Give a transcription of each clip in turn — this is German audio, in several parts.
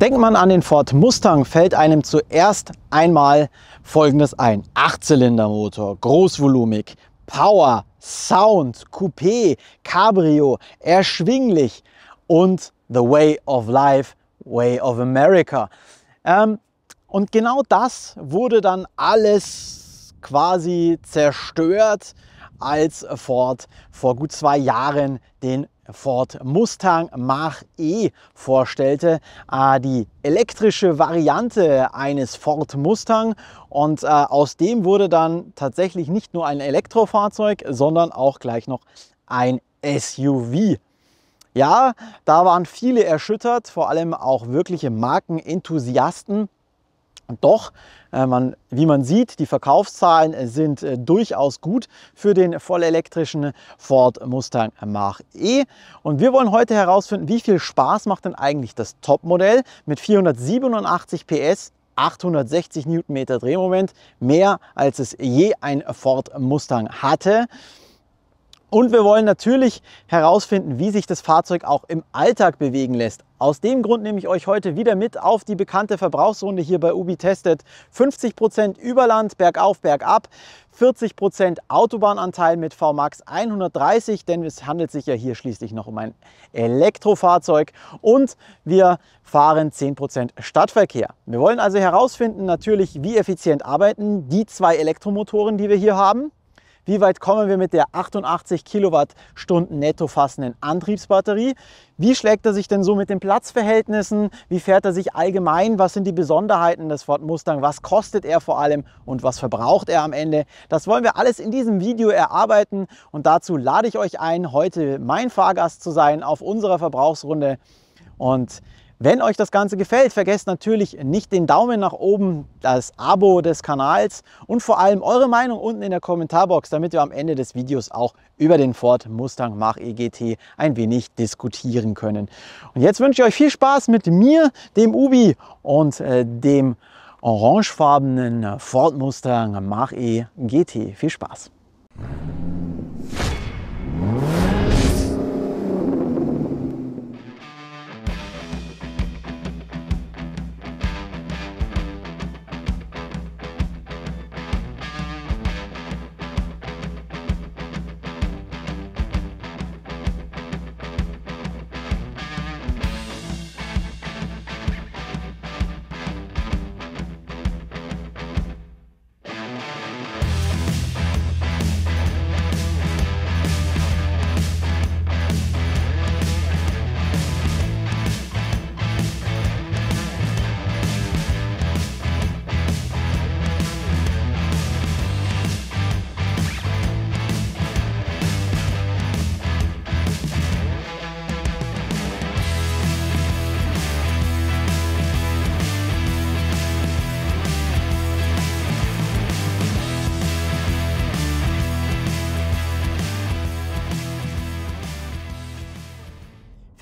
Denkt man an den Ford Mustang, fällt einem zuerst einmal Folgendes ein. Achtzylindermotor, großvolumig, Power, Sound, Coupé, Cabrio, erschwinglich und The Way of Life, Way of America. Ähm, und genau das wurde dann alles quasi zerstört, als Ford vor gut zwei Jahren den Ford Mustang Mach-E vorstellte, ah, die elektrische Variante eines Ford Mustang und äh, aus dem wurde dann tatsächlich nicht nur ein Elektrofahrzeug, sondern auch gleich noch ein SUV. Ja, da waren viele erschüttert, vor allem auch wirkliche Markenenthusiasten doch, äh, man, wie man sieht, die Verkaufszahlen äh, sind äh, durchaus gut für den vollelektrischen Ford Mustang Mach-E. Und wir wollen heute herausfinden, wie viel Spaß macht denn eigentlich das Topmodell mit 487 PS 860 Newtonmeter Drehmoment, mehr als es je ein Ford Mustang hatte. Und wir wollen natürlich herausfinden, wie sich das Fahrzeug auch im Alltag bewegen lässt. Aus dem Grund nehme ich euch heute wieder mit auf die bekannte Verbrauchsrunde hier bei Ubi Tested. 50% Überland, bergauf, bergab, 40% Autobahnanteil mit VMAX 130, denn es handelt sich ja hier schließlich noch um ein Elektrofahrzeug und wir fahren 10% Stadtverkehr. Wir wollen also herausfinden natürlich, wie effizient arbeiten die zwei Elektromotoren, die wir hier haben wie weit kommen wir mit der 88 Kilowattstunden netto fassenden Antriebsbatterie? Wie schlägt er sich denn so mit den Platzverhältnissen? Wie fährt er sich allgemein? Was sind die Besonderheiten des Ford Mustang? Was kostet er vor allem und was verbraucht er am Ende? Das wollen wir alles in diesem Video erarbeiten und dazu lade ich euch ein, heute mein Fahrgast zu sein auf unserer Verbrauchsrunde. Und wenn euch das Ganze gefällt, vergesst natürlich nicht den Daumen nach oben, das Abo des Kanals und vor allem eure Meinung unten in der Kommentarbox, damit wir am Ende des Videos auch über den Ford Mustang Mach-E GT ein wenig diskutieren können. Und jetzt wünsche ich euch viel Spaß mit mir, dem Ubi und äh, dem orangefarbenen Ford Mustang Mach-E GT. Viel Spaß!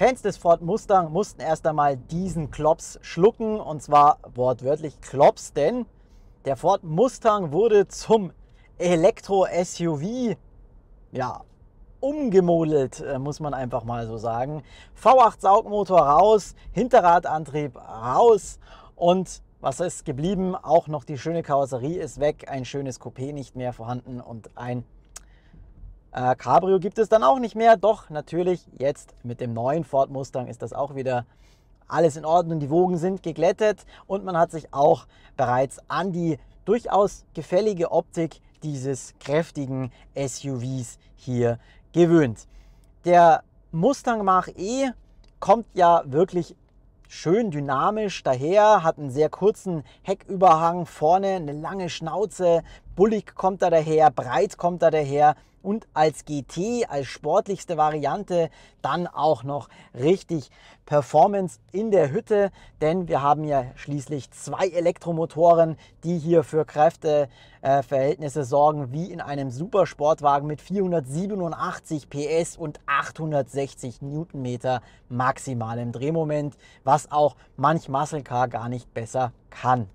Fans des Ford Mustang mussten erst einmal diesen Klops schlucken und zwar wortwörtlich Klops, denn der Ford Mustang wurde zum Elektro-SUV ja, umgemodelt, äh, muss man einfach mal so sagen. V8 Saugmotor raus, Hinterradantrieb raus und was ist geblieben? Auch noch die schöne Karosserie ist weg, ein schönes Coupé nicht mehr vorhanden und ein äh, Cabrio gibt es dann auch nicht mehr, doch natürlich jetzt mit dem neuen Ford Mustang ist das auch wieder alles in Ordnung, die Wogen sind geglättet und man hat sich auch bereits an die durchaus gefällige Optik dieses kräftigen SUVs hier gewöhnt. Der Mustang Mach E kommt ja wirklich schön dynamisch daher, hat einen sehr kurzen Hecküberhang, vorne eine lange Schnauze, bullig kommt er daher, breit kommt er daher, und als GT, als sportlichste Variante, dann auch noch richtig Performance in der Hütte, denn wir haben ja schließlich zwei Elektromotoren, die hier für Kräfteverhältnisse äh, sorgen, wie in einem Supersportwagen mit 487 PS und 860 Newtonmeter maximalem Drehmoment, was auch manch Muscle Car gar nicht besser kann.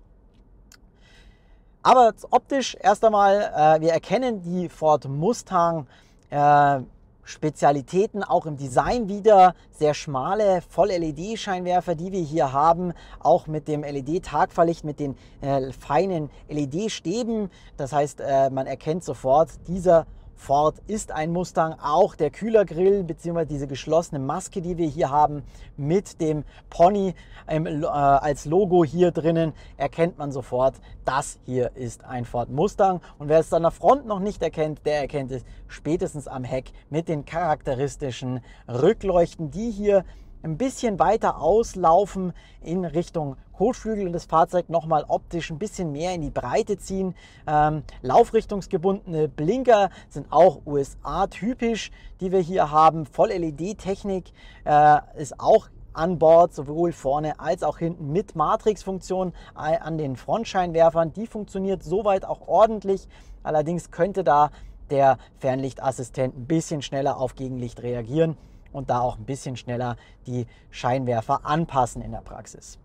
Aber optisch erst einmal, äh, wir erkennen die Ford Mustang äh, Spezialitäten auch im Design wieder. Sehr schmale Voll-LED-Scheinwerfer, die wir hier haben, auch mit dem LED-Tagverlicht, mit den äh, feinen LED-Stäben. Das heißt, äh, man erkennt sofort, dieser Ford ist ein Mustang. Auch der Kühlergrill bzw. diese geschlossene Maske, die wir hier haben mit dem Pony im, ähm, äh, als Logo hier drinnen, erkennt man sofort, das hier ist ein Ford Mustang. Und wer es an der Front noch nicht erkennt, der erkennt es spätestens am Heck mit den charakteristischen Rückleuchten, die hier ein bisschen weiter auslaufen in Richtung Kotflügel und das Fahrzeug nochmal optisch ein bisschen mehr in die Breite ziehen. Ähm, laufrichtungsgebundene Blinker sind auch USA-typisch, die wir hier haben. Voll-LED-Technik äh, ist auch an Bord, sowohl vorne als auch hinten mit Matrix-Funktion an den Frontscheinwerfern. Die funktioniert soweit auch ordentlich. Allerdings könnte da der Fernlichtassistent ein bisschen schneller auf Gegenlicht reagieren und da auch ein bisschen schneller die Scheinwerfer anpassen in der Praxis.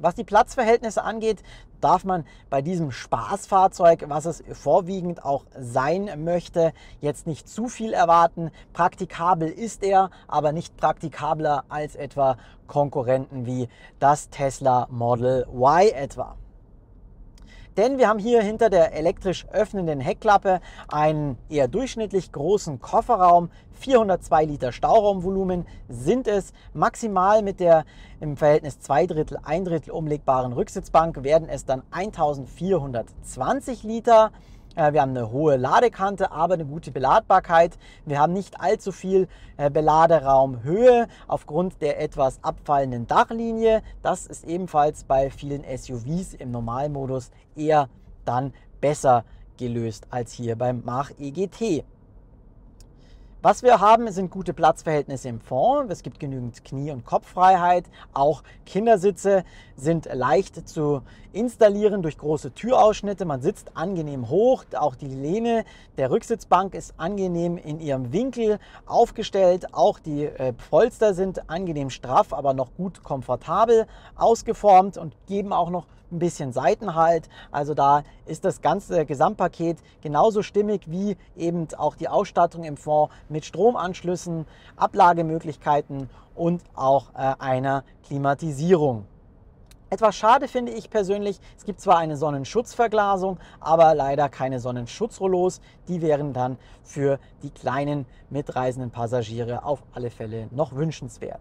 Was die Platzverhältnisse angeht, darf man bei diesem Spaßfahrzeug, was es vorwiegend auch sein möchte, jetzt nicht zu viel erwarten. Praktikabel ist er, aber nicht praktikabler als etwa Konkurrenten wie das Tesla Model Y etwa. Denn wir haben hier hinter der elektrisch öffnenden Heckklappe einen eher durchschnittlich großen Kofferraum. 402 Liter Stauraumvolumen sind es. Maximal mit der im Verhältnis 2 Drittel, 1 Drittel umlegbaren Rücksitzbank werden es dann 1420 Liter. Äh, wir haben eine hohe Ladekante, aber eine gute Beladbarkeit. Wir haben nicht allzu viel äh, Beladeraumhöhe aufgrund der etwas abfallenden Dachlinie. Das ist ebenfalls bei vielen SUVs im Normalmodus eher dann besser gelöst als hier beim Mach EGT. Was wir haben, sind gute Platzverhältnisse im Fond. Es gibt genügend Knie- und Kopffreiheit. Auch Kindersitze sind leicht zu installieren durch große Türausschnitte. Man sitzt angenehm hoch. Auch die Lehne der Rücksitzbank ist angenehm in ihrem Winkel aufgestellt. Auch die äh, Polster sind angenehm straff, aber noch gut komfortabel ausgeformt und geben auch noch ein bisschen Seitenhalt. Also da ist das ganze Gesamtpaket genauso stimmig wie eben auch die Ausstattung im Fonds mit Stromanschlüssen, Ablagemöglichkeiten und auch äh, einer Klimatisierung. Etwas schade finde ich persönlich, es gibt zwar eine Sonnenschutzverglasung, aber leider keine Sonnenschutzrollos. Die wären dann für die kleinen mitreisenden Passagiere auf alle Fälle noch wünschenswert.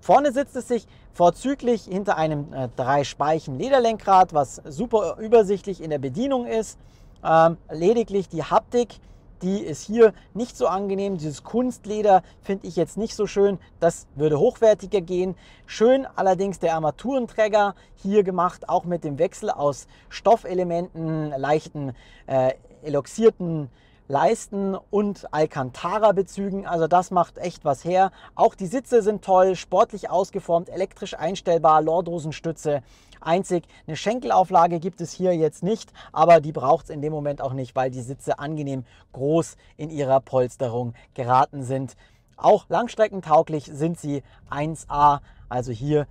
Vorne sitzt es sich vorzüglich hinter einem äh, Drei-Speichen-Lederlenkrad, was super übersichtlich in der Bedienung ist. Ähm, lediglich die Haptik, die ist hier nicht so angenehm. Dieses Kunstleder finde ich jetzt nicht so schön. Das würde hochwertiger gehen. Schön allerdings der Armaturenträger hier gemacht, auch mit dem Wechsel aus Stoffelementen, leichten äh, eloxierten Leisten und Alcantara-Bezügen. Also das macht echt was her. Auch die Sitze sind toll, sportlich ausgeformt, elektrisch einstellbar, Lordosenstütze. Einzig eine Schenkelauflage gibt es hier jetzt nicht, aber die braucht es in dem Moment auch nicht, weil die Sitze angenehm groß in ihrer Polsterung geraten sind. Auch langstreckentauglich sind sie 1A. Also hier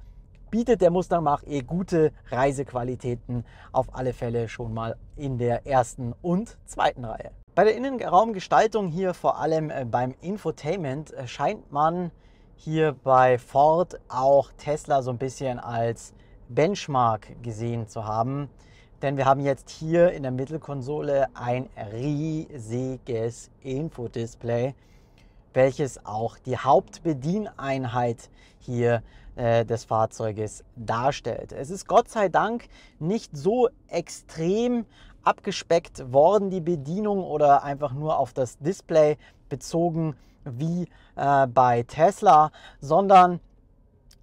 bietet der Mustang Mach-E eh gute Reisequalitäten auf alle Fälle schon mal in der ersten und zweiten Reihe. Bei der Innenraumgestaltung hier, vor allem äh, beim Infotainment, äh, scheint man hier bei Ford auch Tesla so ein bisschen als Benchmark gesehen zu haben. Denn wir haben jetzt hier in der Mittelkonsole ein riesiges Infodisplay, welches auch die Hauptbedieneinheit hier äh, des Fahrzeuges darstellt. Es ist Gott sei Dank nicht so extrem abgespeckt worden, die Bedienung oder einfach nur auf das Display bezogen wie äh, bei Tesla, sondern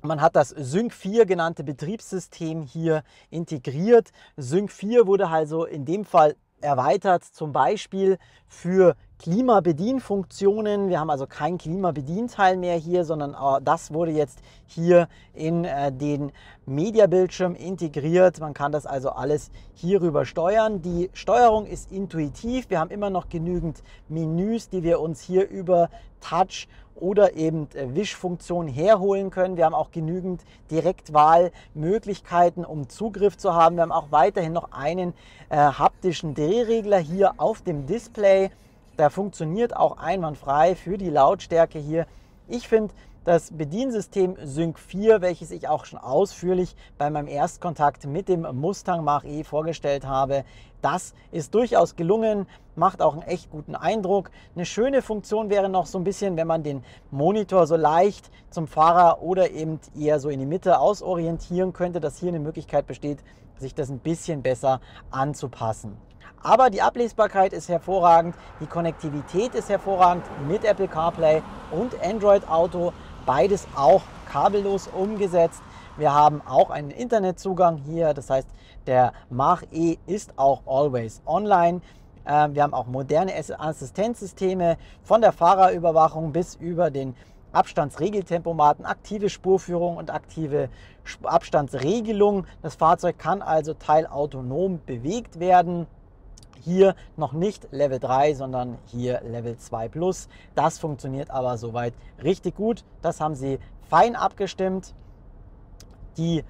man hat das Sync 4 genannte Betriebssystem hier integriert. Sync 4 wurde also in dem Fall erweitert, zum Beispiel für Klimabedienfunktionen. Wir haben also kein Klimabedienteil mehr hier, sondern äh, das wurde jetzt hier in äh, den Mediabildschirm integriert. Man kann das also alles hierüber steuern. Die Steuerung ist intuitiv. Wir haben immer noch genügend Menüs, die wir uns hier über Touch oder eben äh, Wischfunktion herholen können. Wir haben auch genügend Direktwahlmöglichkeiten, um Zugriff zu haben. Wir haben auch weiterhin noch einen äh, haptischen Drehregler hier auf dem Display. Der funktioniert auch einwandfrei für die Lautstärke hier. Ich finde, das Bediensystem Sync 4, welches ich auch schon ausführlich bei meinem Erstkontakt mit dem Mustang Mach-E vorgestellt habe, das ist durchaus gelungen, macht auch einen echt guten Eindruck. Eine schöne Funktion wäre noch so ein bisschen, wenn man den Monitor so leicht zum Fahrer oder eben eher so in die Mitte ausorientieren könnte, dass hier eine Möglichkeit besteht, sich das ein bisschen besser anzupassen. Aber die Ablesbarkeit ist hervorragend, die Konnektivität ist hervorragend mit Apple CarPlay und Android Auto beides auch kabellos umgesetzt. Wir haben auch einen Internetzugang hier, das heißt, der Mach E ist auch always online. Ähm, wir haben auch moderne Assistenzsysteme von der Fahrerüberwachung bis über den Abstandsregeltempomaten, aktive Spurführung und aktive Abstandsregelung. Das Fahrzeug kann also teilautonom bewegt werden. Hier noch nicht Level 3, sondern hier Level 2 Plus. Das funktioniert aber soweit richtig gut. Das haben sie fein abgestimmt. Die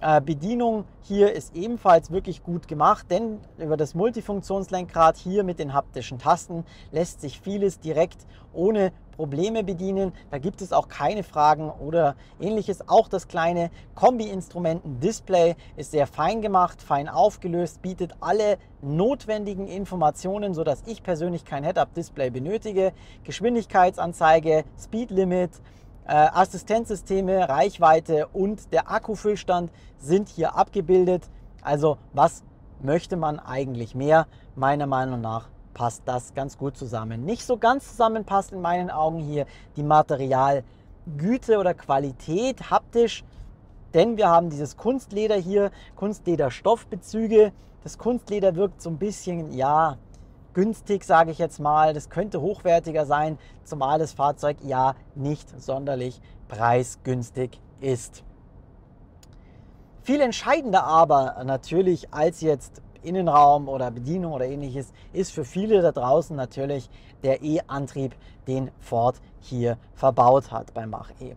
äh, Bedienung hier ist ebenfalls wirklich gut gemacht, denn über das Multifunktionslenkrad hier mit den haptischen Tasten lässt sich vieles direkt ohne Probleme bedienen. Da gibt es auch keine Fragen oder ähnliches. Auch das kleine Kombi-Instrumenten-Display ist sehr fein gemacht, fein aufgelöst, bietet alle notwendigen Informationen, sodass ich persönlich kein Head-Up-Display benötige. Geschwindigkeitsanzeige, Speed-Limit, äh, Assistenzsysteme, Reichweite und der Akkufüllstand sind hier abgebildet. Also was möchte man eigentlich mehr? Meiner Meinung nach passt das ganz gut zusammen. Nicht so ganz zusammenpasst in meinen Augen hier die Materialgüte oder Qualität haptisch, denn wir haben dieses Kunstleder hier, Kunstlederstoffbezüge. Das Kunstleder wirkt so ein bisschen, ja, günstig, sage ich jetzt mal. Das könnte hochwertiger sein, zumal das Fahrzeug ja nicht sonderlich preisgünstig ist. Viel entscheidender aber natürlich als jetzt Innenraum oder Bedienung oder ähnliches, ist für viele da draußen natürlich der E-Antrieb, den Ford hier verbaut hat beim Mach-E.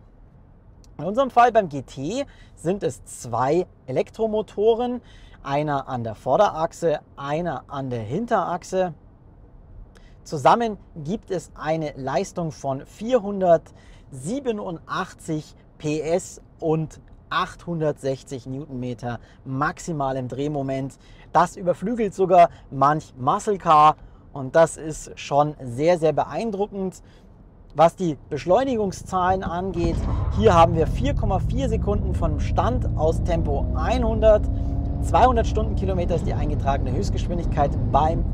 In unserem Fall beim GT sind es zwei Elektromotoren, einer an der Vorderachse, einer an der Hinterachse. Zusammen gibt es eine Leistung von 487 PS und 860 Newtonmeter maximal im Drehmoment. Das überflügelt sogar manch Muscle Car und das ist schon sehr, sehr beeindruckend. Was die Beschleunigungszahlen angeht, hier haben wir 4,4 Sekunden von Stand aus Tempo 100. 200 Stundenkilometer ist die eingetragene Höchstgeschwindigkeit beim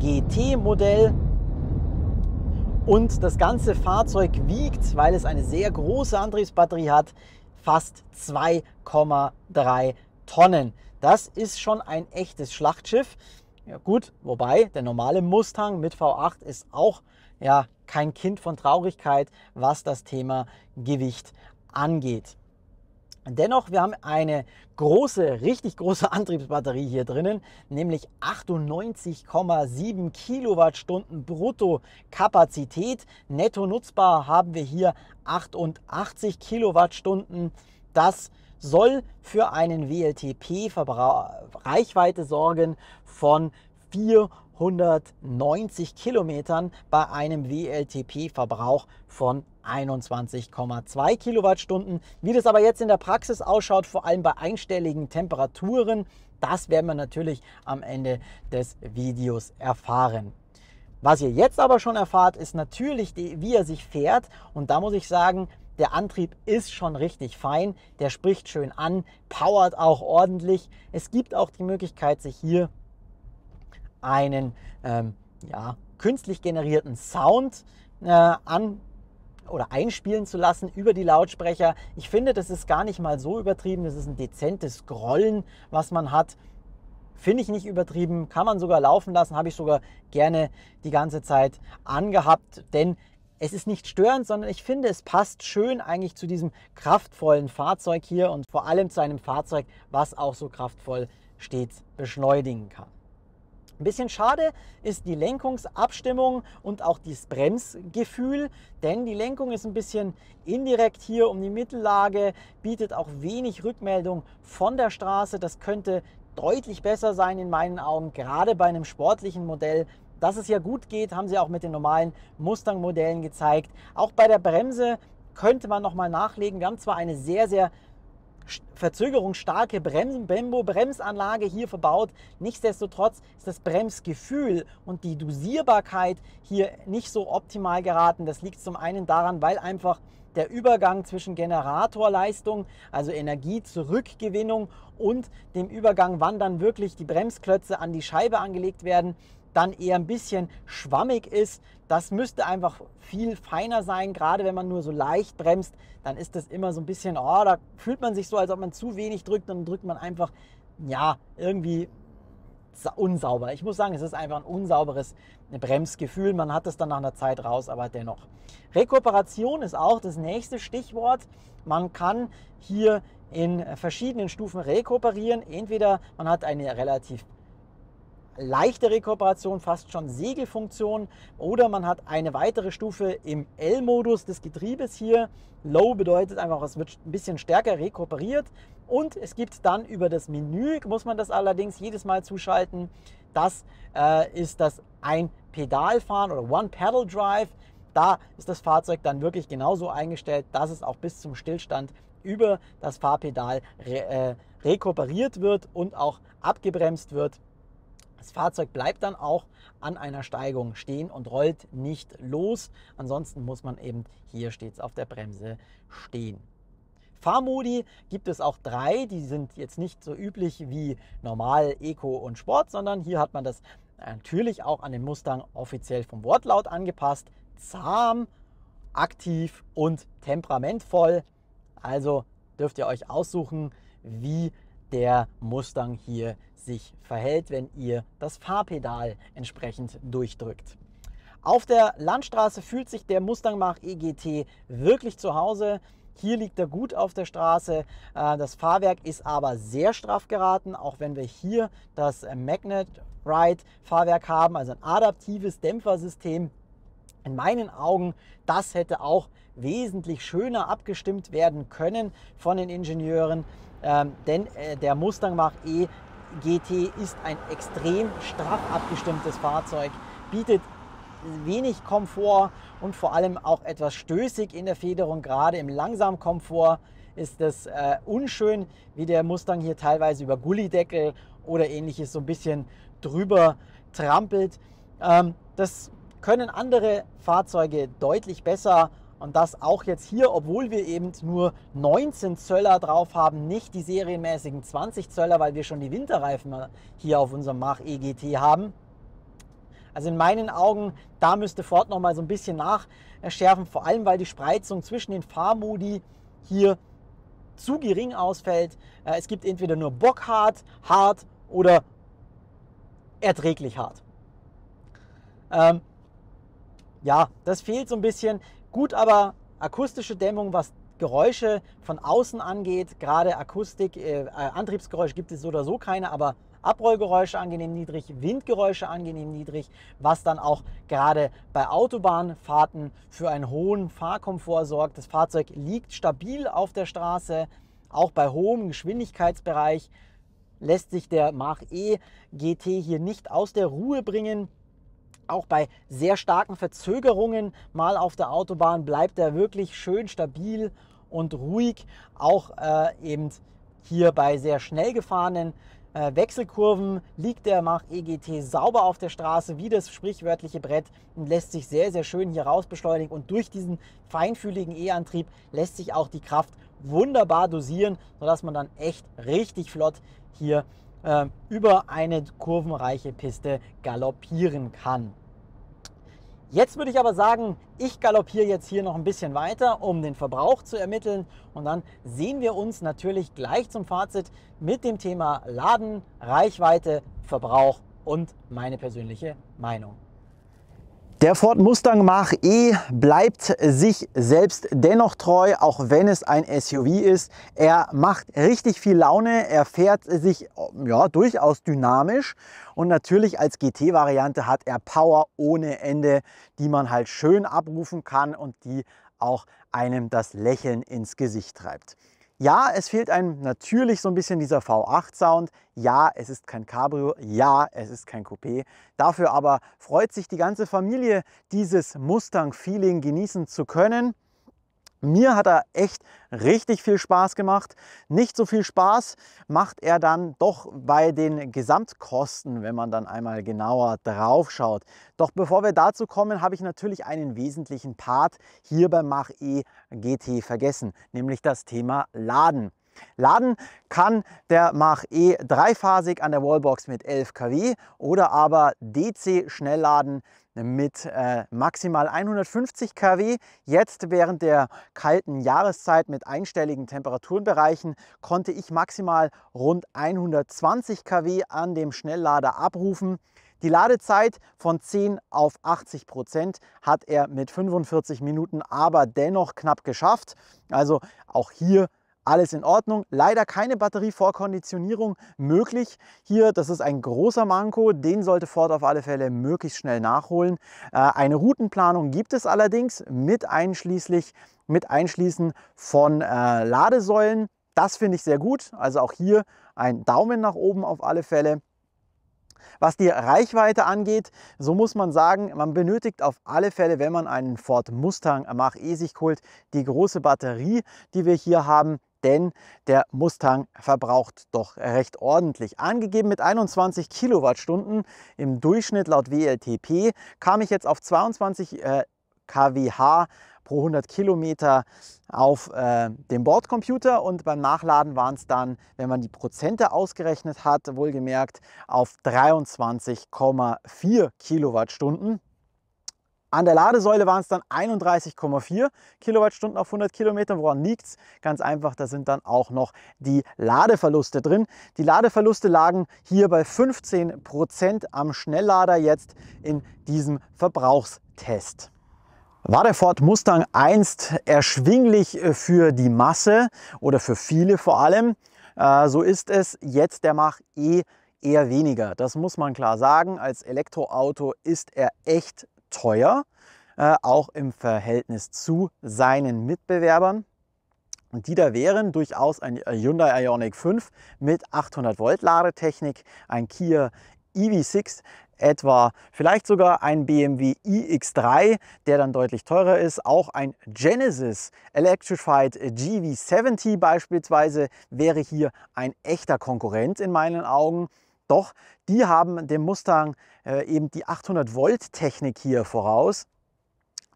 GT-Modell. Und das ganze Fahrzeug wiegt, weil es eine sehr große Antriebsbatterie hat, fast 2,3 Tonnen. Das ist schon ein echtes Schlachtschiff. Ja gut, wobei der normale Mustang mit V8 ist auch ja kein Kind von Traurigkeit, was das Thema Gewicht angeht. Dennoch, wir haben eine große, richtig große Antriebsbatterie hier drinnen, nämlich 98,7 Kilowattstunden brutto Kapazität. Netto nutzbar haben wir hier 88 Kilowattstunden. Das ist soll für einen WLTP Reichweite sorgen von 490 Kilometern bei einem WLTP-Verbrauch von 21,2 Kilowattstunden. Wie das aber jetzt in der Praxis ausschaut, vor allem bei einstelligen Temperaturen, das werden wir natürlich am Ende des Videos erfahren. Was ihr jetzt aber schon erfahrt, ist natürlich, wie er sich fährt. Und da muss ich sagen, der Antrieb ist schon richtig fein, der spricht schön an, powert auch ordentlich. Es gibt auch die Möglichkeit, sich hier einen ähm, ja, künstlich generierten Sound äh, an oder einspielen zu lassen über die Lautsprecher. Ich finde, das ist gar nicht mal so übertrieben. Das ist ein dezentes Grollen, was man hat. Finde ich nicht übertrieben, kann man sogar laufen lassen, habe ich sogar gerne die ganze Zeit angehabt, denn es ist nicht störend, sondern ich finde, es passt schön eigentlich zu diesem kraftvollen Fahrzeug hier und vor allem zu einem Fahrzeug, was auch so kraftvoll stets beschleunigen kann. Ein bisschen schade ist die Lenkungsabstimmung und auch das Bremsgefühl, denn die Lenkung ist ein bisschen indirekt hier um die Mittellage, bietet auch wenig Rückmeldung von der Straße. Das könnte deutlich besser sein in meinen Augen, gerade bei einem sportlichen Modell dass es ja gut geht, haben sie auch mit den normalen Mustang-Modellen gezeigt. Auch bei der Bremse könnte man nochmal nachlegen. Wir haben zwar eine sehr, sehr verzögerungsstarke Bremsen, bembo Bremsanlage hier verbaut. Nichtsdestotrotz ist das Bremsgefühl und die Dosierbarkeit hier nicht so optimal geraten. Das liegt zum einen daran, weil einfach der Übergang zwischen Generatorleistung, also Energiezurückgewinnung und dem Übergang, wann dann wirklich die Bremsklötze an die Scheibe angelegt werden, dann eher ein bisschen schwammig ist. Das müsste einfach viel feiner sein, gerade wenn man nur so leicht bremst, dann ist das immer so ein bisschen, oh, da fühlt man sich so, als ob man zu wenig drückt, dann drückt man einfach, ja, irgendwie unsauber. Ich muss sagen, es ist einfach ein unsauberes Bremsgefühl. Man hat es dann nach einer Zeit raus, aber dennoch. Rekuperation ist auch das nächste Stichwort. Man kann hier in verschiedenen Stufen rekuperieren. Entweder man hat eine relativ leichtere Kooperation, fast schon Segelfunktion. Oder man hat eine weitere Stufe im L-Modus des Getriebes hier. Low bedeutet einfach, es wird ein bisschen stärker rekuperiert. Und es gibt dann über das Menü, muss man das allerdings jedes Mal zuschalten. Das äh, ist das Ein-Pedal-Fahren oder One-Pedal-Drive. Da ist das Fahrzeug dann wirklich genauso eingestellt, dass es auch bis zum Stillstand über das Fahrpedal re äh, rekuperiert wird und auch abgebremst wird. Das Fahrzeug bleibt dann auch an einer Steigung stehen und rollt nicht los. Ansonsten muss man eben hier stets auf der Bremse stehen. Fahrmodi gibt es auch drei, die sind jetzt nicht so üblich wie normal, Eco und Sport, sondern hier hat man das natürlich auch an den Mustang offiziell vom Wortlaut angepasst. Zahm, aktiv und temperamentvoll. Also dürft ihr euch aussuchen, wie der Mustang hier sich verhält, wenn ihr das Fahrpedal entsprechend durchdrückt. Auf der Landstraße fühlt sich der Mustang Mach EGT wirklich zu Hause. Hier liegt er gut auf der Straße. Äh, das Fahrwerk ist aber sehr straff geraten, auch wenn wir hier das Magnet Ride Fahrwerk haben, also ein adaptives Dämpfersystem. In meinen Augen, das hätte auch wesentlich schöner abgestimmt werden können von den Ingenieuren, ähm, denn äh, der Mustang Mach E GT ist ein extrem straff abgestimmtes Fahrzeug, bietet wenig Komfort und vor allem auch etwas stößig in der Federung, gerade im Langsamkomfort ist es äh, unschön, wie der Mustang hier teilweise über Gullideckel oder ähnliches so ein bisschen drüber trampelt. Ähm, das können andere Fahrzeuge deutlich besser und das auch jetzt hier, obwohl wir eben nur 19 Zöller drauf haben, nicht die serienmäßigen 20 Zöller, weil wir schon die Winterreifen hier auf unserem Mach EGT haben. Also in meinen Augen, da müsste Ford nochmal so ein bisschen nachschärfen, vor allem weil die Spreizung zwischen den Fahrmodi hier zu gering ausfällt. Äh, es gibt entweder nur bockhart, hart oder erträglich hart. Ähm, ja, das fehlt so ein bisschen gut aber akustische Dämmung, was Geräusche von außen angeht, gerade Akustik, äh, äh, Antriebsgeräusche gibt es so oder so keine, aber Abrollgeräusche angenehm niedrig, Windgeräusche angenehm niedrig, was dann auch gerade bei Autobahnfahrten für einen hohen Fahrkomfort sorgt. Das Fahrzeug liegt stabil auf der Straße, auch bei hohem Geschwindigkeitsbereich lässt sich der Mach E GT hier nicht aus der Ruhe bringen auch bei sehr starken Verzögerungen mal auf der Autobahn bleibt er wirklich schön stabil und ruhig. Auch äh, eben hier bei sehr schnell gefahrenen äh, Wechselkurven liegt der Mach EGT sauber auf der Straße, wie das sprichwörtliche Brett und lässt sich sehr, sehr schön hier raus beschleunigen. Und durch diesen feinfühligen E-Antrieb lässt sich auch die Kraft wunderbar dosieren, sodass man dann echt richtig flott hier äh, über eine kurvenreiche Piste galoppieren kann. Jetzt würde ich aber sagen, ich galoppiere jetzt hier noch ein bisschen weiter, um den Verbrauch zu ermitteln und dann sehen wir uns natürlich gleich zum Fazit mit dem Thema Laden, Reichweite, Verbrauch und meine persönliche Meinung. Der Ford Mustang Mach-E bleibt sich selbst dennoch treu, auch wenn es ein SUV ist. Er macht richtig viel Laune, er fährt sich ja, durchaus dynamisch und natürlich als GT-Variante hat er Power ohne Ende, die man halt schön abrufen kann und die auch einem das Lächeln ins Gesicht treibt. Ja, es fehlt einem natürlich so ein bisschen dieser V8-Sound. Ja, es ist kein Cabrio. Ja, es ist kein Coupé. Dafür aber freut sich die ganze Familie, dieses Mustang-Feeling genießen zu können. Mir hat er echt richtig viel Spaß gemacht. Nicht so viel Spaß macht er dann doch bei den Gesamtkosten, wenn man dann einmal genauer drauf schaut. Doch bevor wir dazu kommen, habe ich natürlich einen wesentlichen Part hier beim Mach E GT vergessen, nämlich das Thema Laden. Laden kann der Mach E dreiphasig an der Wallbox mit 11 kW oder aber DC schnellladen mit äh, maximal 150 kW. Jetzt während der kalten Jahreszeit mit einstelligen Temperaturenbereichen konnte ich maximal rund 120 kW an dem Schnelllader abrufen. Die Ladezeit von 10 auf 80 Prozent hat er mit 45 Minuten aber dennoch knapp geschafft. Also auch hier alles in Ordnung. Leider keine Batterievorkonditionierung möglich hier. Das ist ein großer Manko. Den sollte Ford auf alle Fälle möglichst schnell nachholen. Äh, eine Routenplanung gibt es allerdings mit einschließlich mit Einschließen von äh, Ladesäulen. Das finde ich sehr gut. Also auch hier ein Daumen nach oben auf alle Fälle. Was die Reichweite angeht, so muss man sagen, man benötigt auf alle Fälle, wenn man einen Ford Mustang Mach-E sich holt, die große Batterie, die wir hier haben, denn der Mustang verbraucht doch recht ordentlich. Angegeben mit 21 Kilowattstunden im Durchschnitt laut WLTP kam ich jetzt auf 22 äh, kWh pro 100 Kilometer auf äh, dem Bordcomputer und beim Nachladen waren es dann, wenn man die Prozente ausgerechnet hat, wohlgemerkt auf 23,4 Kilowattstunden. An der Ladesäule waren es dann 31,4 Kilowattstunden auf 100 Kilometer. Woran liegt es? Ganz einfach, da sind dann auch noch die Ladeverluste drin. Die Ladeverluste lagen hier bei 15 Prozent am Schnelllader jetzt in diesem Verbrauchstest. War der Ford Mustang einst erschwinglich äh, für die Masse oder für viele vor allem, äh, so ist es jetzt der Mach E eher weniger. Das muss man klar sagen. Als Elektroauto ist er echt teuer, äh, auch im Verhältnis zu seinen Mitbewerbern. Und die da wären durchaus ein äh, Hyundai Ioniq 5 mit 800 Volt Ladetechnik, ein Kia EV6 etwa, vielleicht sogar ein BMW e iX3, der dann deutlich teurer ist, auch ein Genesis Electrified GV70 beispielsweise wäre hier ein echter Konkurrent in meinen Augen. Doch die haben dem Mustang äh, eben die 800 Volt Technik hier voraus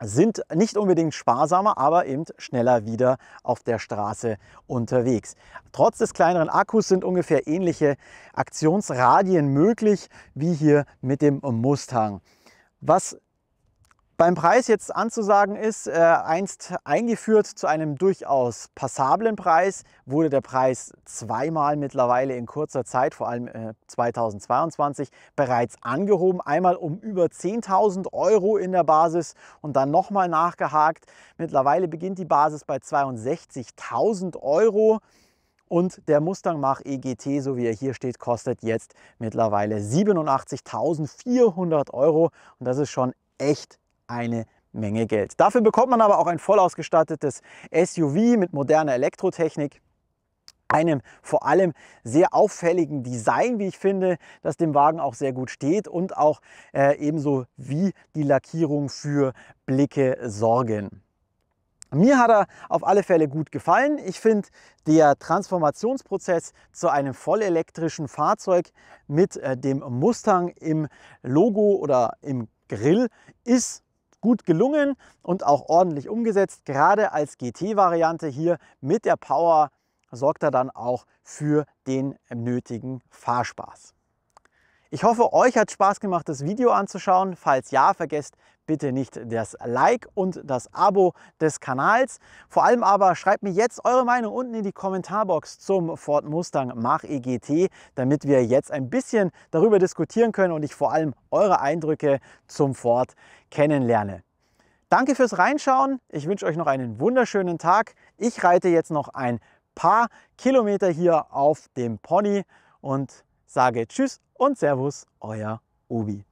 sind nicht unbedingt sparsamer, aber eben schneller wieder auf der Straße unterwegs. Trotz des kleineren Akkus sind ungefähr ähnliche Aktionsradien möglich wie hier mit dem Mustang. Was beim Preis jetzt anzusagen ist, äh, einst eingeführt zu einem durchaus passablen Preis, wurde der Preis zweimal mittlerweile in kurzer Zeit, vor allem äh, 2022, bereits angehoben. Einmal um über 10.000 Euro in der Basis und dann nochmal nachgehakt. Mittlerweile beginnt die Basis bei 62.000 Euro. Und der Mustang Mach EGT, so wie er hier steht, kostet jetzt mittlerweile 87.400 Euro. Und das ist schon echt eine Menge Geld. Dafür bekommt man aber auch ein voll ausgestattetes SUV mit moderner Elektrotechnik einem vor allem sehr auffälligen Design, wie ich finde, das dem Wagen auch sehr gut steht und auch äh, ebenso wie die Lackierung für Blicke sorgen. Mir hat er auf alle Fälle gut gefallen. Ich finde, der Transformationsprozess zu einem vollelektrischen Fahrzeug mit äh, dem Mustang im Logo oder im Grill ist gut gelungen und auch ordentlich umgesetzt. Gerade als GT-Variante hier mit der Power sorgt er dann auch für den nötigen Fahrspaß. Ich hoffe, euch hat Spaß gemacht, das Video anzuschauen. Falls ja, vergesst bitte nicht das Like und das Abo des Kanals. Vor allem aber schreibt mir jetzt eure Meinung unten in die Kommentarbox zum Ford Mustang mach EGT, damit wir jetzt ein bisschen darüber diskutieren können und ich vor allem eure Eindrücke zum Ford kennenlerne. Danke fürs Reinschauen. Ich wünsche euch noch einen wunderschönen Tag. Ich reite jetzt noch ein paar Kilometer hier auf dem Pony und sage Tschüss und Servus, euer Obi.